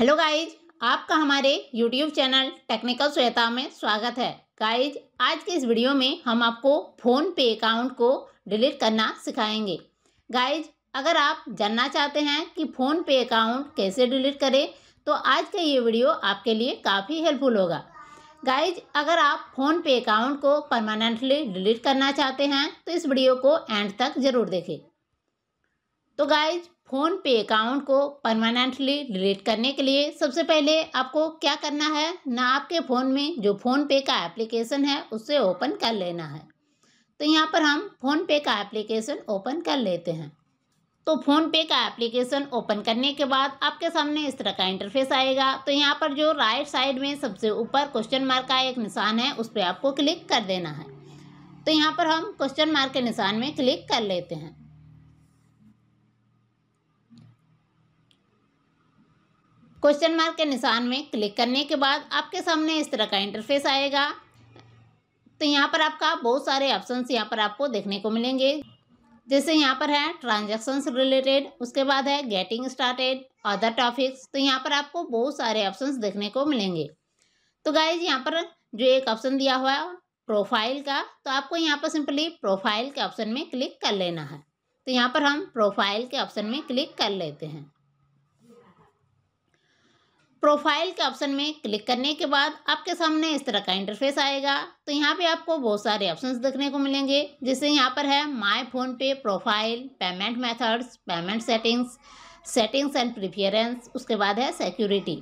hello guys आपका हमारे YouTube channel technical Shweta में स्वागत है गाइज आज के इस वीडियो में हम आपको फ़ोन पे अकाउंट को डिलीट करना सिखाएंगे गाइज अगर आप जानना चाहते हैं कि फ़ोन पे अकाउंट कैसे डिलीट करें तो आज का ये वीडियो आपके लिए काफ़ी हेल्पफुल होगा गाइज अगर आप फ़ोन पे अकाउंट को परमानेंटली डिलीट करना चाहते हैं तो इस वीडियो को एंड तक ज़रूर देखें तो गाइज फ़ोन पे अकाउंट को परमानेंटली डिलीट करने के लिए सबसे पहले आपको क्या करना है ना आपके फ़ोन में जो फ़ोन पे का एप्लीकेशन है उसे ओपन कर लेना है तो यहाँ पर हम फ़ोन पे का एप्लीकेशन ओपन कर लेते हैं तो फ़ोन पे का एप्लीकेशन ओपन करने के बाद आपके सामने इस तरह का इंटरफेस आएगा तो यहाँ पर जो राइट साइड में सबसे ऊपर क्वेश्चन मार्क का एक निशान है उस पर आपको क्लिक कर देना है तो यहाँ पर हम क्वेश्चन मार्क के निशान में क्लिक कर लेते हैं क्वेश्चन मार्क के निशान में क्लिक करने के बाद आपके सामने इस तरह का इंटरफेस आएगा तो यहाँ पर आपका बहुत सारे ऑप्शन यहाँ पर आपको देखने को मिलेंगे जैसे यहाँ पर है ट्रांजेक्शन्स रिलेटेड उसके बाद है गेटिंग स्टार्टेड अदर टॉपिक्स तो यहाँ पर आपको बहुत सारे ऑप्शंस देखने को मिलेंगे तो गाइज यहाँ पर जो एक ऑप्शन दिया हुआ है प्रोफाइल का तो आपको यहाँ पर सिंपली प्रोफाइल के ऑप्शन में क्लिक कर लेना है तो यहाँ पर हम प्रोफाइल के ऑप्शन में क्लिक कर लेते हैं प्रोफाइल के ऑप्शन में क्लिक करने के बाद आपके सामने इस तरह का इंटरफेस आएगा तो यहाँ पे आपको बहुत सारे ऑप्शंस देखने को मिलेंगे जैसे यहाँ पर है my PhonePe profile payment methods payment settings settings and preference उसके बाद है सिक्योरिटी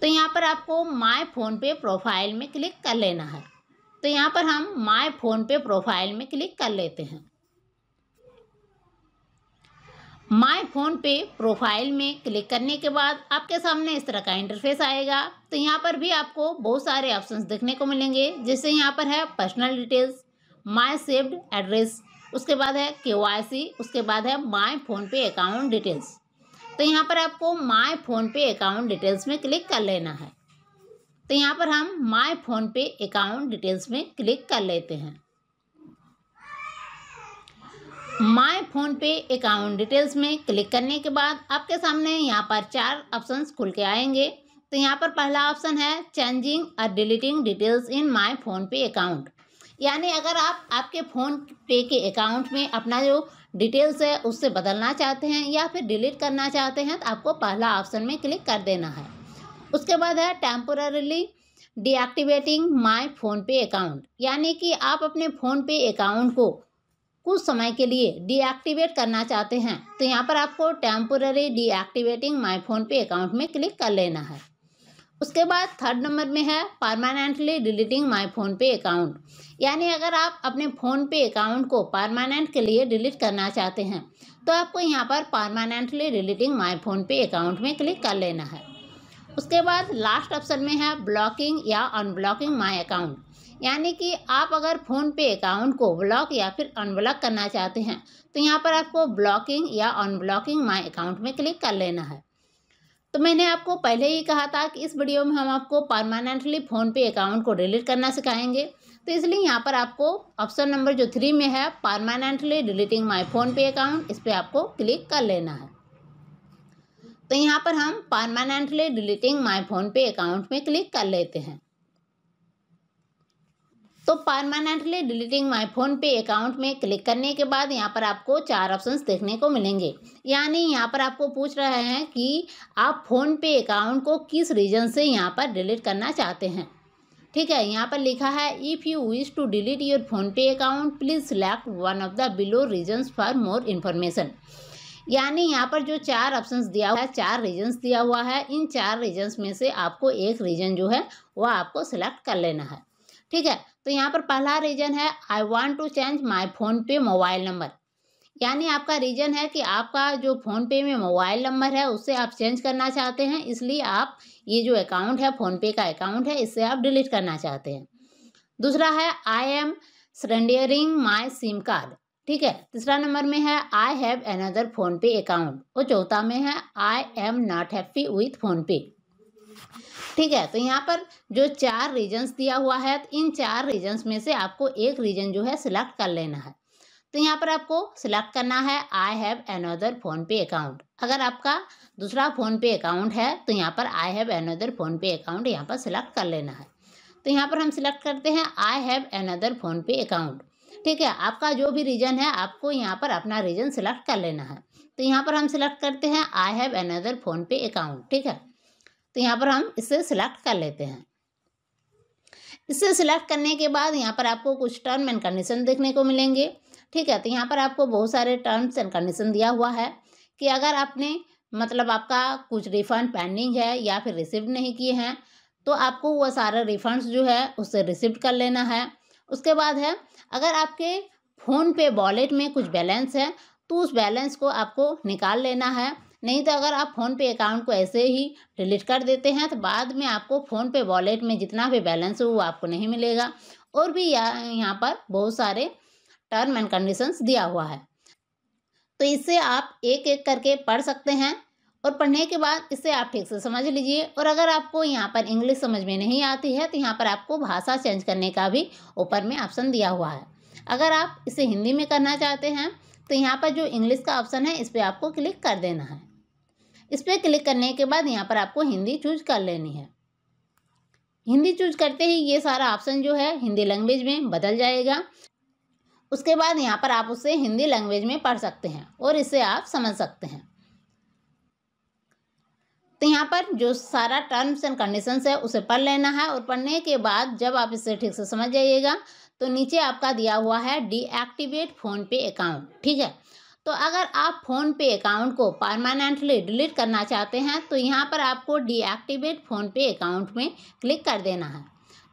तो यहाँ पर आपको माय फोन पे प्रोफाइल में क्लिक कर लेना है तो यहाँ पर हम माय फोन पे प्रोफाइल में क्लिक कर लेते हैं माय फ़ोन पे प्रोफाइल में क्लिक करने के बाद आपके सामने इस तरह का इंटरफेस आएगा तो यहाँ पर भी आपको बहुत सारे ऑप्शंस देखने को मिलेंगे जैसे यहाँ पर है personal details my saved address उसके बाद है के उसके बाद है my PhonePe account details तो यहाँ पर आपको my PhonePe account details में क्लिक कर लेना है तो यहाँ पर हम my PhonePe account details में क्लिक कर लेते हैं my PhonePe account details में क्लिक करने के बाद आपके सामने यहाँ पर चार ऑप्शंस खुल के आएंगे तो यहाँ पर पहला ऑप्शन है चेंजिंग और deleting details in my PhonePe account यानी अगर आप आपके फ़ोन पे के अकाउंट में अपना जो डिटेल्स है उससे बदलना चाहते हैं या फिर डिलीट करना चाहते हैं तो आपको पहला ऑप्शन में क्लिक कर देना है उसके बाद है temporarily deactivating my PhonePe account यानी कि आप अपने फ़ोन पे अकाउंट को कुछ समय के लिए डीएक्टिवेट करना चाहते हैं तो यहाँ पर आपको temporary deactivating my PhonePe account में क्लिक कर लेना है उसके बाद थर्ड नंबर में है permanently deleting my PhonePe account यानी अगर आप अपने फ़ोन पे अकाउंट को परमानेंट के लिए डिलीट करना चाहते हैं तो आपको यहाँ पर permanently deleting my PhonePe account में क्लिक कर लेना है उसके बाद लास्ट ऑप्शन में है ब्लॉकिंग या अनब्लॉकिंग माई अकाउंट यानी कि आप अगर फ़ोन पे अकाउंट को ब्लॉक या फिर अनब्लॉक करना चाहते हैं तो यहाँ पर आपको ब्लॉकिंग या अनब्लॉकिंग माई अकाउंट में क्लिक कर लेना है तो मैंने आपको पहले ही कहा था कि इस वीडियो में हम आपको परमानेंटली फ़ोनपे अकाउंट को डिलीट करना सिखाएंगे तो इसलिए यहाँ पर आपको ऑप्शन नंबर जो थ्री में है permanently deleting my PhonePe account इस पर आपको क्लिक कर लेना है तो यहाँ पर हम permanently deleting my PhonePe account में क्लिक कर लेते हैं तो permanently deleting my PhonePe account में क्लिक करने के बाद यहाँ पर आपको चार ऑप्शंस देखने को मिलेंगे यानी यहाँ पर आपको पूछ रहे हैं कि आप फ़ोन पे अकाउंट को किस रीज़न से यहाँ पर डिलीट करना चाहते हैं ठीक है यहाँ पर लिखा है if you wish to delete your PhonePe account please select one of the below reasons for more information यानी यहाँ पर जो चार ऑप्शंस दिया हुआ है चार रीजन्स दिया हुआ है इन चार रीजन्स में से आपको एक रीजन जो है वह आपको सिलेक्ट कर लेना है ठीक है तो यहाँ पर पहला रीजन है I want to change my PhonePe mobile number यानी आपका रीजन है कि आपका जो फ़ोन पे में मोबाइल नंबर है उससे आप चेंज करना चाहते हैं इसलिए आप ये जो अकाउंट है फ़ोनपे का अकाउंट है इससे आप डिलीट करना चाहते हैं दूसरा है I am surrendering my SIM card ठीक है तीसरा नंबर में है I have another PhonePe account और चौथा में है I am not happy with PhonePe ठीक है तो यहाँ पर जो चार रीजन्स दिया हुआ है तो इन चार रीजन्स में से आपको एक रीजन जो है सिलेक्ट कर लेना है तो यहाँ पर आपको सिलेक्ट करना है I have another PhonePe account अगर आपका दूसरा फोन पे अकाउंट है तो यहाँ पर I have another PhonePe account यहाँ पर सिलेक्ट कर लेना है तो यहाँ पर हम सिलेक्ट करते हैं I have another PhonePe account ठीक है आपका जो भी रीजन है आपको यहाँ पर अपना रीजन सिलेक्ट कर लेना है तो यहाँ पर हम सिलेक्ट करते हैं I have another PhonePe account ठीक है तो यहाँ पर हम इसे सिलेक्ट कर लेते हैं इसे सिलेक्ट करने के बाद यहाँ पर आपको कुछ टर्म एंड कंडीशन देखने को मिलेंगे ठीक है तो यहाँ पर आपको बहुत सारे टर्म्स एंड कंडीशन दिया हुआ है कि अगर आपने मतलब आपका कुछ रिफंड पेंडिंग है या फिर रिसिव नहीं किए हैं तो आपको वह सारे रिफंड्स जो है उससे रिसिव कर लेना है उसके बाद है अगर आपके फ़ोन पे वॉलेट में कुछ बैलेंस है तो उस बैलेंस को आपको निकाल लेना है नहीं तो अगर आप फ़ोन पे अकाउंट को ऐसे ही डिलीट कर देते हैं तो बाद में आपको फ़ोन पे वॉलेट में जितना भी बैलेंस हो वो आपको नहीं मिलेगा और भी यह यहाँ पर बहुत सारे टर्म एंड कंडीशंस दिया हुआ है तो इससे आप एक एक करके पढ़ सकते हैं और पढ़ने के बाद इसे आप ठीक से समझ लीजिए और अगर आपको यहाँ पर इंग्लिश समझ में नहीं आती है तो यहाँ पर आपको भाषा चेंज करने का भी ऊपर में ऑप्शन दिया हुआ है अगर आप इसे हिंदी में करना चाहते हैं तो यहाँ पर जो इंग्लिश का ऑप्शन है इस पर आपको क्लिक कर देना है इस पर क्लिक करने के बाद यहाँ पर आपको हिंदी चूज कर लेनी है हिंदी चूज करते ही ये सारा ऑप्शन जो है हिंदी लैंग्वेज में बदल जाएगा उसके बाद यहाँ पर आप उसे हिंदी लैंग्वेज में पढ़ सकते हैं और इसे आप समझ सकते हैं तो यहाँ पर जो सारा टर्म्स एंड कंडीशंस है उसे पढ़ लेना है और पढ़ने के बाद जब आप इसे ठीक से समझ जाइएगा तो नीचे आपका दिया हुआ है डीएक्टिवेट फ़ोन पे अकाउंट ठीक है तो अगर आप फ़ोन पे अकाउंट को परमानेंटली डिलीट करना चाहते हैं तो यहाँ पर आपको डीएक्टिवेट फ़ोन पे अकाउंट में क्लिक कर देना है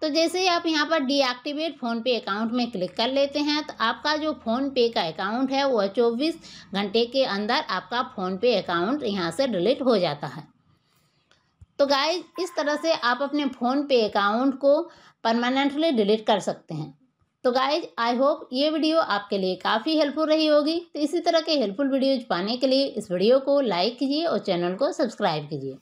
तो जैसे ही आप यहाँ पर डीएक्टिवेट फ़ोन पे अकाउंट में क्लिक कर लेते हैं तो आपका जो फ़ोन पे का अकाउंट है वह चौबीस घंटे के अंदर आपका फ़ोन पे अकाउंट यहाँ से डिलीट हो जाता है तो गाइज इस तरह से आप अपने फ़ोन पे अकाउंट को परमानेंटली डिलीट कर सकते हैं तो गाइज आई होप ये वीडियो आपके लिए काफ़ी हेल्पफुल रही होगी तो इसी तरह के हेल्पफुल वीडियोज पाने के लिए इस वीडियो को लाइक कीजिए और चैनल को सब्सक्राइब कीजिए